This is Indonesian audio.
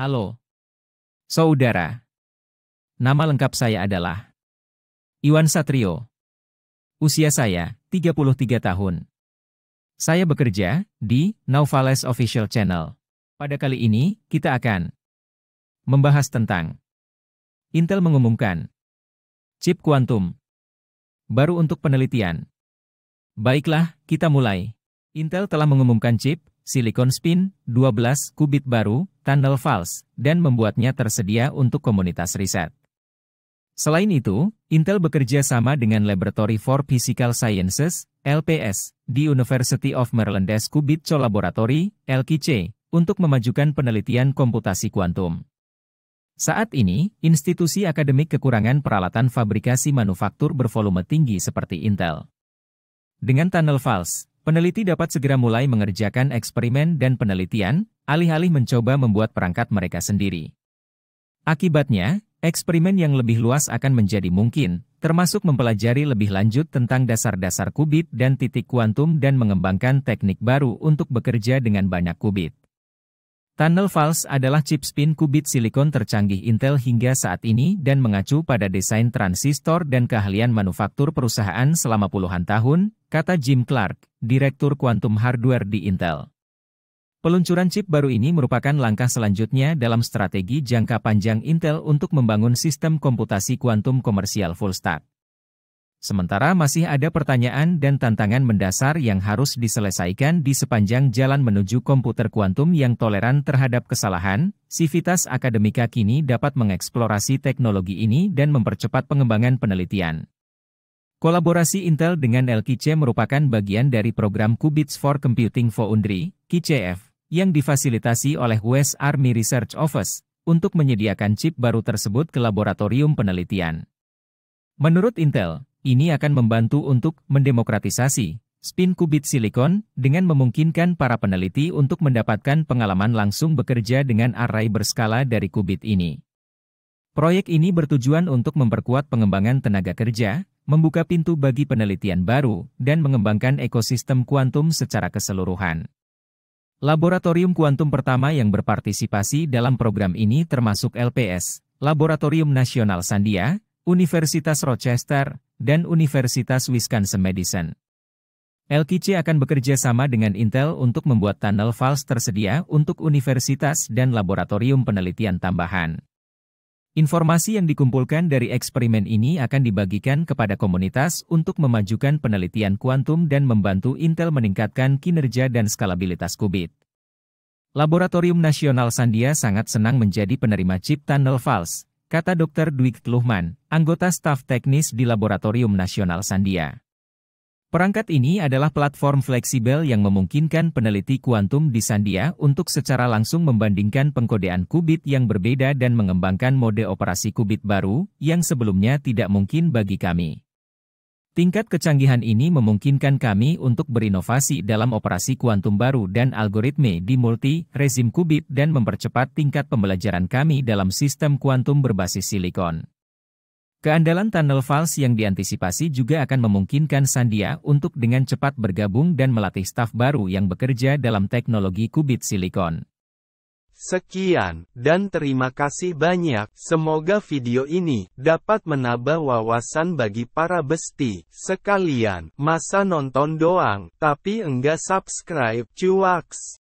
Halo. Saudara. Nama lengkap saya adalah Iwan Satrio. Usia saya 33 tahun. Saya bekerja di Novales Official Channel. Pada kali ini, kita akan membahas tentang Intel mengumumkan chip kuantum baru untuk penelitian. Baiklah, kita mulai. Intel telah mengumumkan chip silikon spin, 12 kubit baru, tunnel fals, dan membuatnya tersedia untuk komunitas riset. Selain itu, Intel bekerja sama dengan Laboratory for Physical Sciences, LPS, di University of Maryland Kubit Laboratory, LKC, untuk memajukan penelitian komputasi kuantum. Saat ini, institusi akademik kekurangan peralatan fabrikasi manufaktur bervolume tinggi seperti Intel. Dengan tunnel fals, Peneliti dapat segera mulai mengerjakan eksperimen dan penelitian, alih-alih mencoba membuat perangkat mereka sendiri. Akibatnya, eksperimen yang lebih luas akan menjadi mungkin, termasuk mempelajari lebih lanjut tentang dasar-dasar kubit dan titik kuantum dan mengembangkan teknik baru untuk bekerja dengan banyak kubit. Tunnel Falls adalah chip spin kubit silikon tercanggih Intel hingga saat ini dan mengacu pada desain transistor dan keahlian manufaktur perusahaan selama puluhan tahun, kata Jim Clark, Direktur Quantum Hardware di Intel. Peluncuran chip baru ini merupakan langkah selanjutnya dalam strategi jangka panjang Intel untuk membangun sistem komputasi kuantum komersial full stack. Sementara masih ada pertanyaan dan tantangan mendasar yang harus diselesaikan di sepanjang jalan menuju komputer kuantum yang toleran terhadap kesalahan, Civitas Akademika kini dapat mengeksplorasi teknologi ini dan mempercepat pengembangan penelitian. Kolaborasi Intel dengan LKC merupakan bagian dari program Qubits for Computing Foundry, QCF, yang difasilitasi oleh US Army Research Office, untuk menyediakan chip baru tersebut ke laboratorium penelitian. Menurut Intel, ini akan membantu untuk mendemokratisasi spin qubit silikon dengan memungkinkan para peneliti untuk mendapatkan pengalaman langsung bekerja dengan array berskala dari qubit ini. Proyek ini bertujuan untuk memperkuat pengembangan tenaga kerja membuka pintu bagi penelitian baru, dan mengembangkan ekosistem kuantum secara keseluruhan. Laboratorium kuantum pertama yang berpartisipasi dalam program ini termasuk LPS, Laboratorium Nasional Sandia, Universitas Rochester, dan Universitas Wisconsin-Madison. LKC akan bekerja sama dengan Intel untuk membuat tunnel fals tersedia untuk universitas dan laboratorium penelitian tambahan. Informasi yang dikumpulkan dari eksperimen ini akan dibagikan kepada komunitas untuk memajukan penelitian kuantum dan membantu Intel meningkatkan kinerja dan skalabilitas qubit. Laboratorium Nasional Sandia sangat senang menjadi penerima chip Tunnel Fals, kata Dr. Dwi Kluhman, anggota staf teknis di Laboratorium Nasional Sandia. Perangkat ini adalah platform fleksibel yang memungkinkan peneliti kuantum di Sandia untuk secara langsung membandingkan pengkodean qubit yang berbeda dan mengembangkan mode operasi qubit baru yang sebelumnya tidak mungkin bagi kami. Tingkat kecanggihan ini memungkinkan kami untuk berinovasi dalam operasi kuantum baru dan algoritme di multi-rezim qubit dan mempercepat tingkat pembelajaran kami dalam sistem kuantum berbasis silikon. Keandalan tunnel fals yang diantisipasi juga akan memungkinkan Sandia untuk dengan cepat bergabung dan melatih staf baru yang bekerja dalam teknologi kubit silikon. Sekian, dan terima kasih banyak. Semoga video ini dapat menambah wawasan bagi para besti sekalian. Masa nonton doang, tapi enggak subscribe, cuaks.